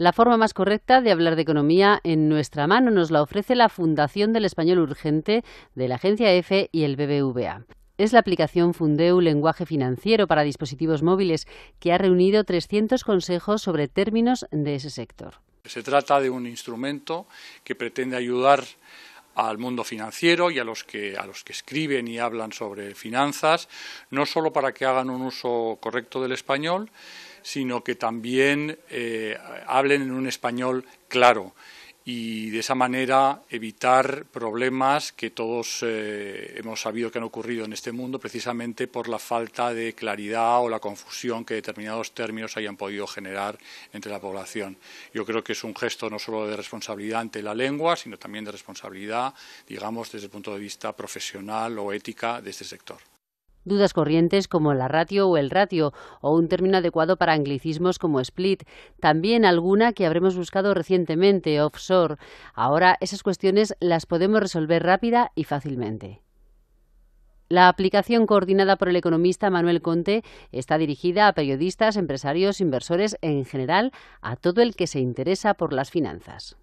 La forma más correcta de hablar de economía en nuestra mano nos la ofrece la Fundación del Español Urgente de la Agencia EFE e y el BBVA. Es la aplicación Fundeu Lenguaje Financiero para dispositivos móviles que ha reunido 300 consejos sobre términos de ese sector. Se trata de un instrumento que pretende ayudar al mundo financiero y a los que a los que escriben y hablan sobre finanzas, no solo para que hagan un uso correcto del español, sino que también eh, hablen en un español claro y de esa manera evitar problemas que todos eh, hemos sabido que han ocurrido en este mundo precisamente por la falta de claridad o la confusión que determinados términos hayan podido generar entre la población. Yo creo que es un gesto no solo de responsabilidad ante la lengua, sino también de responsabilidad, digamos, desde el punto de vista profesional o ética de este sector dudas corrientes como la ratio o el ratio, o un término adecuado para anglicismos como split, también alguna que habremos buscado recientemente, offshore. Ahora esas cuestiones las podemos resolver rápida y fácilmente. La aplicación coordinada por el economista Manuel Conte está dirigida a periodistas, empresarios, inversores, en general, a todo el que se interesa por las finanzas.